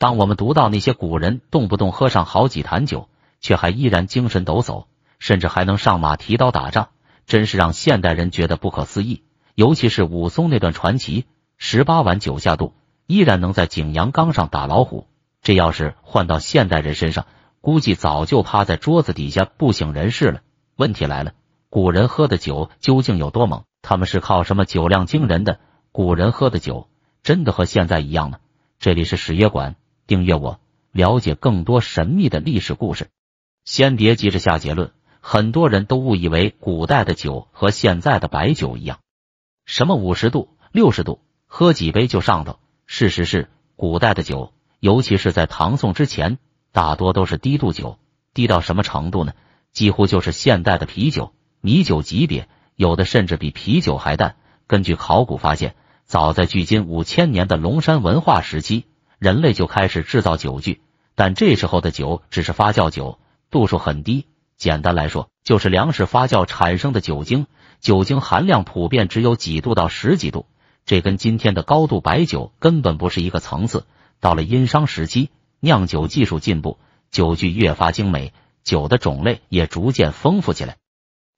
当我们读到那些古人动不动喝上好几坛酒，却还依然精神抖擞，甚至还能上马提刀打仗，真是让现代人觉得不可思议。尤其是武松那段传奇，十八碗酒下肚，依然能在景阳冈上打老虎。这要是换到现代人身上，估计早就趴在桌子底下不省人事了。问题来了，古人喝的酒究竟有多猛？他们是靠什么酒量惊人的？古人喝的酒真的和现在一样吗？这里是史乐馆。订阅我，了解更多神秘的历史故事。先别急着下结论，很多人都误以为古代的酒和现在的白酒一样，什么五十度、六十度，喝几杯就上头。事实是，古代的酒，尤其是在唐宋之前，大多都是低度酒，低到什么程度呢？几乎就是现代的啤酒、米酒级别，有的甚至比啤酒还淡。根据考古发现，早在距今五千年的龙山文化时期。人类就开始制造酒具，但这时候的酒只是发酵酒，度数很低，简单来说就是粮食发酵产生的酒精，酒精含量普遍只有几度到十几度，这跟今天的高度白酒根本不是一个层次。到了殷商时期，酿酒技术进步，酒具越发精美，酒的种类也逐渐丰富起来。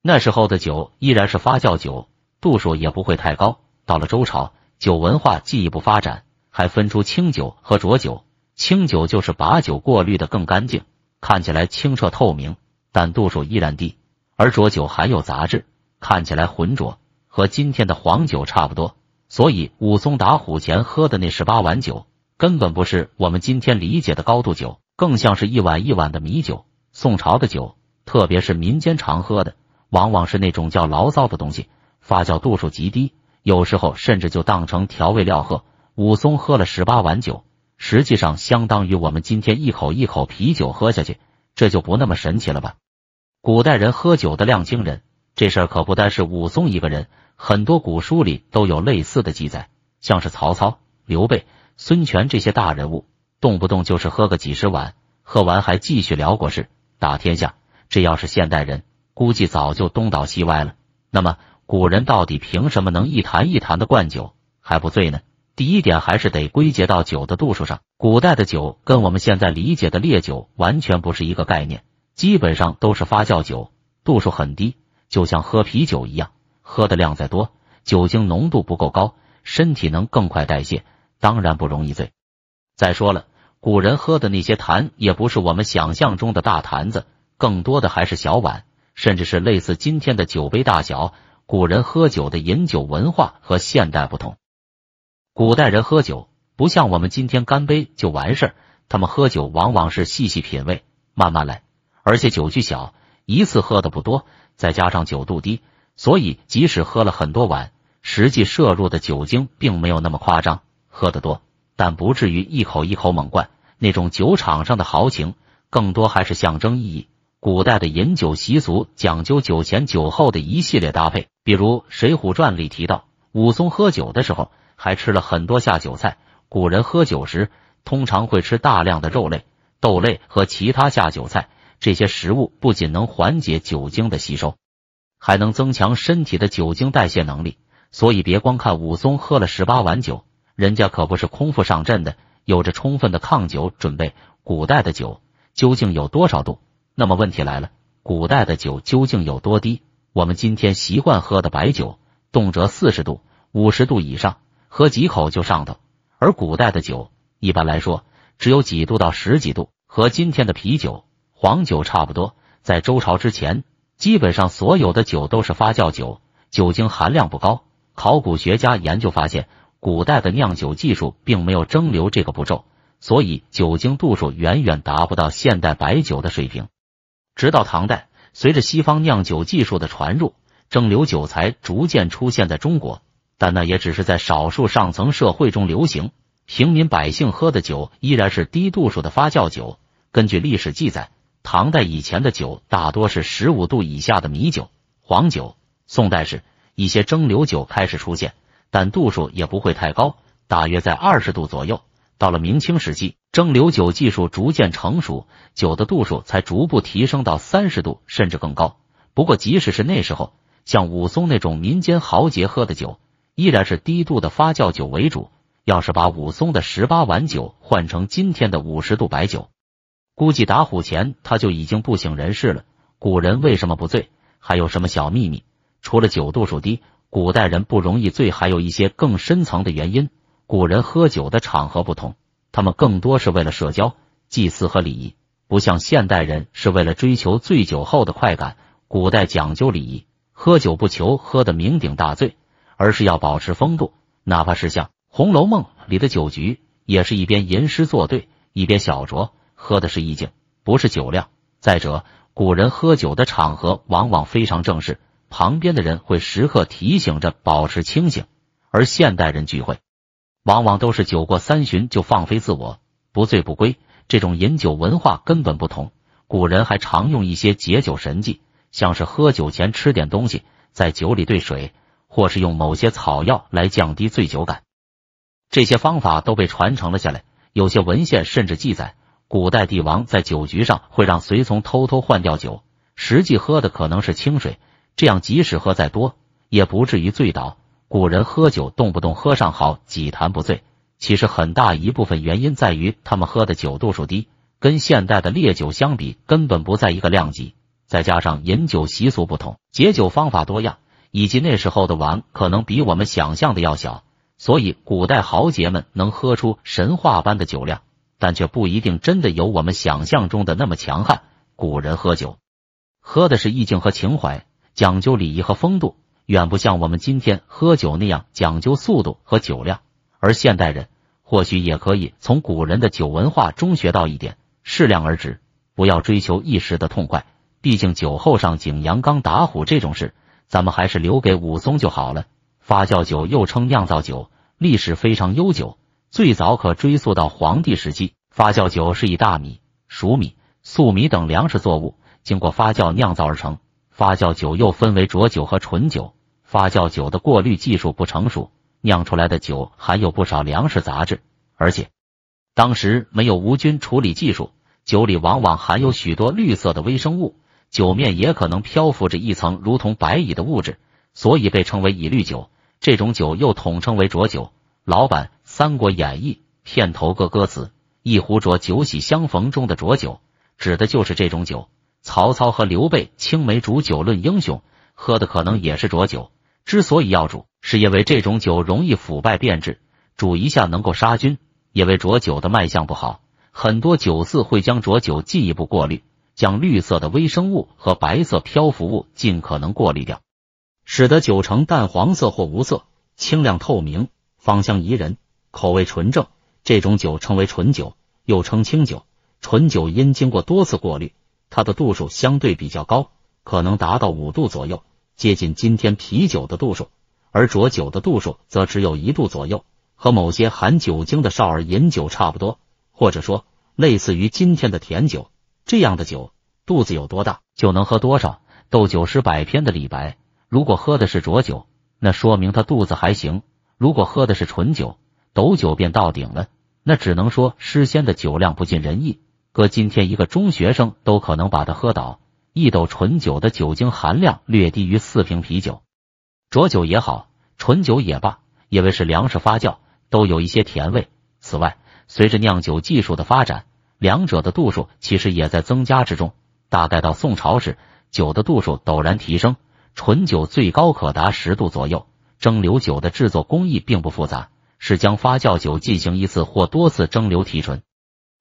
那时候的酒依然是发酵酒，度数也不会太高。到了周朝，酒文化进一步发展。还分出清酒和浊酒，清酒就是把酒过滤的更干净，看起来清澈透明，但度数依然低；而浊酒含有杂质，看起来浑浊，和今天的黄酒差不多。所以武松打虎前喝的那十八碗酒，根本不是我们今天理解的高度酒，更像是一碗一碗的米酒。宋朝的酒，特别是民间常喝的，往往是那种叫醪糟的东西，发酵度数极低，有时候甚至就当成调味料喝。武松喝了十八碗酒，实际上相当于我们今天一口一口啤酒喝下去，这就不那么神奇了吧？古代人喝酒的量惊人，这事儿可不单是武松一个人，很多古书里都有类似的记载，像是曹操、刘备、孙权这些大人物，动不动就是喝个几十碗，喝完还继续聊国事、打天下。这要是现代人，估计早就东倒西歪了。那么，古人到底凭什么能一坛一坛的灌酒还不醉呢？第一点还是得归结到酒的度数上。古代的酒跟我们现在理解的烈酒完全不是一个概念，基本上都是发酵酒，度数很低，就像喝啤酒一样。喝的量再多，酒精浓度不够高，身体能更快代谢，当然不容易醉。再说了，古人喝的那些坛也不是我们想象中的大坛子，更多的还是小碗，甚至是类似今天的酒杯大小。古人喝酒的饮酒文化和现代不同。古代人喝酒不像我们今天干杯就完事儿，他们喝酒往往是细细品味、慢慢来，而且酒具小，一次喝的不多，再加上酒度低，所以即使喝了很多碗，实际摄入的酒精并没有那么夸张。喝得多，但不至于一口一口猛灌。那种酒场上的豪情，更多还是象征意义。古代的饮酒习俗讲究酒前酒后的一系列搭配，比如《水浒传》里提到武松喝酒的时候。还吃了很多下酒菜。古人喝酒时通常会吃大量的肉类、豆类和其他下酒菜。这些食物不仅能缓解酒精的吸收，还能增强身体的酒精代谢能力。所以，别光看武松喝了十八碗酒，人家可不是空腹上阵的，有着充分的抗酒准备。古代的酒究竟有多少度？那么问题来了，古代的酒究竟有多低？我们今天习惯喝的白酒，动辄四十度、五十度以上。喝几口就上头，而古代的酒一般来说只有几度到十几度，和今天的啤酒、黄酒差不多。在周朝之前，基本上所有的酒都是发酵酒，酒精含量不高。考古学家研究发现，古代的酿酒技术并没有蒸馏这个步骤，所以酒精度数远远达不到现代白酒的水平。直到唐代，随着西方酿酒技术的传入，蒸馏酒才逐渐出现在中国。但那也只是在少数上层社会中流行，平民百姓喝的酒依然是低度数的发酵酒。根据历史记载，唐代以前的酒大多是十五度以下的米酒、黄酒。宋代时，一些蒸馏酒开始出现，但度数也不会太高，大约在二十度左右。到了明清时期，蒸馏酒技术逐渐成熟，酒的度数才逐步提升到三十度甚至更高。不过，即使是那时候，像武松那种民间豪杰喝的酒，依然是低度的发酵酒为主。要是把武松的十八碗酒换成今天的五十度白酒，估计打虎前他就已经不省人事了。古人为什么不醉？还有什么小秘密？除了酒度数低，古代人不容易醉，还有一些更深层的原因。古人喝酒的场合不同，他们更多是为了社交、祭祀和礼仪，不像现代人是为了追求醉酒后的快感。古代讲究礼仪，喝酒不求喝得酩酊大醉。而是要保持风度，哪怕是像《红楼梦》里的酒局，也是一边吟诗作对，一边小酌，喝的是意境，不是酒量。再者，古人喝酒的场合往往非常正式，旁边的人会时刻提醒着保持清醒，而现代人聚会往往都是酒过三巡就放飞自我，不醉不归。这种饮酒文化根本不同。古人还常用一些解酒神技，像是喝酒前吃点东西，在酒里兑水。或是用某些草药来降低醉酒感，这些方法都被传承了下来。有些文献甚至记载，古代帝王在酒局上会让随从偷偷换掉酒，实际喝的可能是清水，这样即使喝再多也不至于醉倒。古人喝酒动不动喝上好几坛不醉，其实很大一部分原因在于他们喝的酒度数低，跟现代的烈酒相比根本不在一个量级。再加上饮酒习俗不同，解酒方法多样。以及那时候的碗可能比我们想象的要小，所以古代豪杰们能喝出神话般的酒量，但却不一定真的有我们想象中的那么强悍。古人喝酒，喝的是意境和情怀，讲究礼仪和风度，远不像我们今天喝酒那样讲究速度和酒量。而现代人或许也可以从古人的酒文化中学到一点：适量而止，不要追求一时的痛快。毕竟酒后上井、阳刚打虎这种事。咱们还是留给武松就好了。发酵酒又称酿造酒，历史非常悠久，最早可追溯到黄帝时期。发酵酒是以大米、黍米、粟米等粮食作物经过发酵酿造而成。发酵酒又分为浊酒和醇酒。发酵酒的过滤技术不成熟，酿出来的酒含有不少粮食杂质，而且当时没有无菌处理技术，酒里往往含有许多绿色的微生物。酒面也可能漂浮着一层如同白蚁的物质，所以被称为蚁绿酒。这种酒又统称为浊酒。老板，《三国演义》片头歌歌词“一壶浊酒喜相逢”中的浊酒，指的就是这种酒。曹操和刘备青梅煮酒论英雄，喝的可能也是浊酒。之所以要煮，是因为这种酒容易腐败变质，煮一下能够杀菌。因为浊酒的卖相不好，很多酒肆会将浊酒进一步过滤。将绿色的微生物和白色漂浮物尽可能过滤掉，使得酒呈淡黄色或无色，清亮透明，芳香宜人，口味纯正。这种酒称为纯酒，又称清酒。纯酒因经过多次过滤，它的度数相对比较高，可能达到五度左右，接近今天啤酒的度数；而浊酒的度数则只有一度左右，和某些含酒精的少儿饮酒差不多，或者说类似于今天的甜酒。这样的酒，肚子有多大就能喝多少。斗酒诗百篇的李白，如果喝的是浊酒，那说明他肚子还行；如果喝的是纯酒，斗酒便到顶了，那只能说诗仙的酒量不尽人意。搁今天，一个中学生都可能把他喝倒。一斗纯酒的酒精含量略低于四瓶啤酒。浊酒也好，纯酒也罢，因为是粮食发酵，都有一些甜味。此外，随着酿酒技术的发展。两者的度数其实也在增加之中，大概到宋朝时，酒的度数陡然提升，纯酒最高可达十度左右。蒸馏酒的制作工艺并不复杂，是将发酵酒进行一次或多次蒸馏提纯，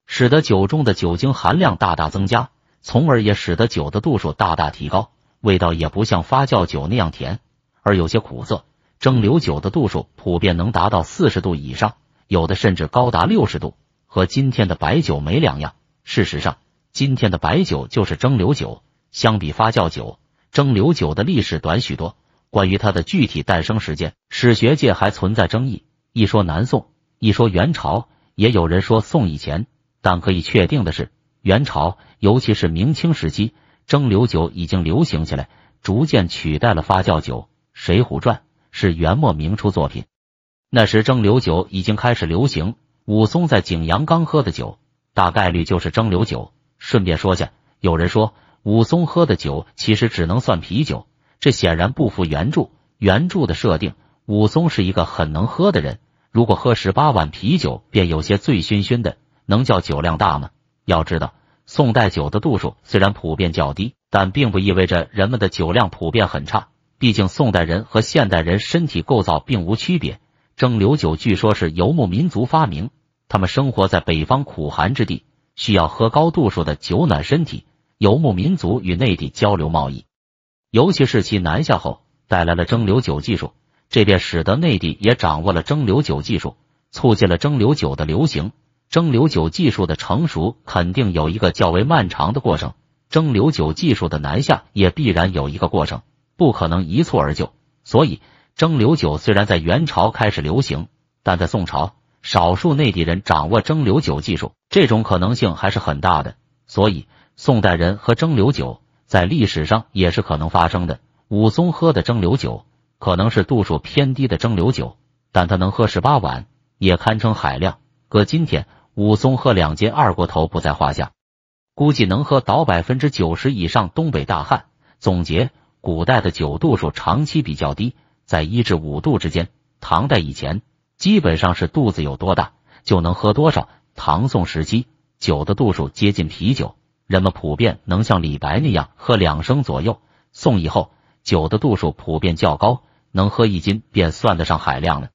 使得酒中的酒精含量大大增加，从而也使得酒的度数大大提高，味道也不像发酵酒那样甜，而有些苦涩。蒸馏酒的度数普遍能达到四十度以上，有的甚至高达六十度。和今天的白酒没两样。事实上，今天的白酒就是蒸馏酒。相比发酵酒，蒸馏酒的历史短许多。关于它的具体诞生时间，史学界还存在争议，一说南宋，一说元朝，也有人说宋以前。但可以确定的是，元朝，尤其是明清时期，蒸馏酒已经流行起来，逐渐取代了发酵酒。《水浒传》是元末明初作品，那时蒸馏酒已经开始流行。武松在景阳冈喝的酒，大概率就是蒸馏酒。顺便说下，有人说武松喝的酒其实只能算啤酒，这显然不符原著。原著的设定，武松是一个很能喝的人，如果喝十八碗啤酒，便有些醉醺醺的，能叫酒量大吗？要知道，宋代酒的度数虽然普遍较低，但并不意味着人们的酒量普遍很差。毕竟宋代人和现代人身体构造并无区别。蒸馏酒据说是游牧民族发明，他们生活在北方苦寒之地，需要喝高度数的酒暖身体。游牧民族与内地交流贸易，尤其是其南下后带来了蒸馏酒技术，这便使得内地也掌握了蒸馏酒技术，促进了蒸馏酒的流行。蒸馏酒技术的成熟肯定有一个较为漫长的过程，蒸馏酒技术的南下也必然有一个过程，不可能一蹴而就，所以。蒸馏酒虽然在元朝开始流行，但在宋朝，少数内地人掌握蒸馏酒技术，这种可能性还是很大的。所以，宋代人喝蒸馏酒在历史上也是可能发生的。武松喝的蒸馏酒可能是度数偏低的蒸馏酒，但他能喝十八碗，也堪称海量。搁今天，武松喝两斤二锅头不在话下，估计能喝倒百分之九十以上东北大汉。总结：古代的酒度数长期比较低。在一至五度之间，唐代以前基本上是肚子有多大就能喝多少。唐宋时期，酒的度数接近啤酒，人们普遍能像李白那样喝两升左右。宋以后，酒的度数普遍较高，能喝一斤便算得上海量了。